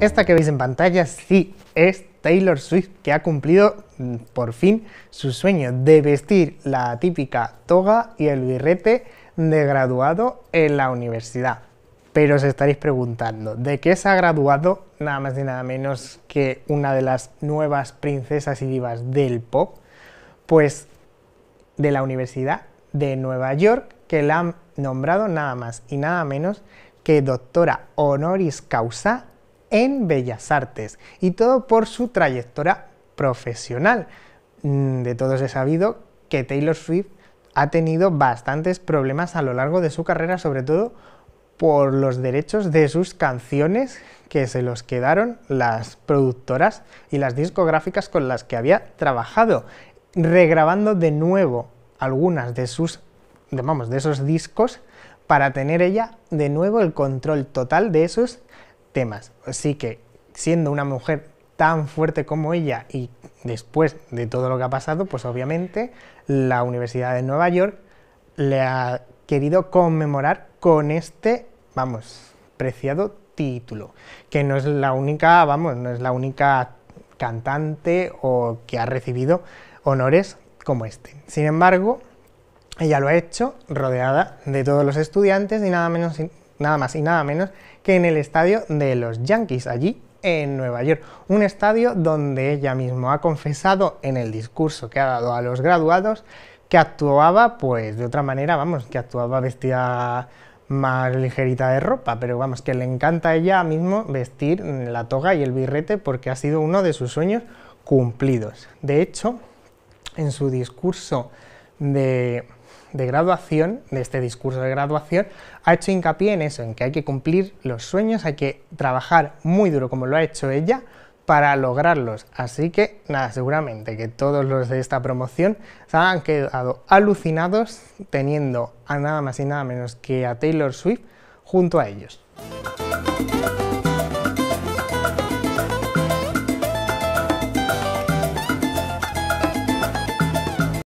Esta que veis en pantalla sí es Taylor Swift, que ha cumplido mm, por fin su sueño de vestir la típica toga y el birrete de graduado en la universidad. Pero os estaréis preguntando, ¿de qué se ha graduado nada más y nada menos que una de las nuevas princesas y divas del pop? Pues de la Universidad de Nueva York, que la han nombrado nada más y nada menos que doctora honoris causa en Bellas Artes y todo por su trayectoria profesional. Mm, de todos he sabido que Taylor Swift ha tenido bastantes problemas a lo largo de su carrera, sobre todo por los derechos de sus canciones que se los quedaron las productoras y las discográficas con las que había trabajado, regrabando de nuevo algunas de sus, de esos discos para tener ella de nuevo el control total de esos temas. Así que siendo una mujer tan fuerte como ella y después de todo lo que ha pasado, pues obviamente la Universidad de Nueva York le ha querido conmemorar con este, vamos, preciado título, que no es la única, vamos, no es la única cantante o que ha recibido honores como este. Sin embargo, ella lo ha hecho rodeada de todos los estudiantes y nada menos nada más y nada menos que en el estadio de los Yankees, allí en Nueva York, un estadio donde ella misma ha confesado en el discurso que ha dado a los graduados que actuaba pues de otra manera, vamos, que actuaba vestida más ligerita de ropa, pero vamos, que le encanta a ella mismo vestir la toga y el birrete porque ha sido uno de sus sueños cumplidos. De hecho, en su discurso de de graduación, de este discurso de graduación, ha hecho hincapié en eso, en que hay que cumplir los sueños, hay que trabajar muy duro como lo ha hecho ella para lograrlos. Así que nada, seguramente que todos los de esta promoción se han quedado alucinados teniendo a nada más y nada menos que a Taylor Swift junto a ellos.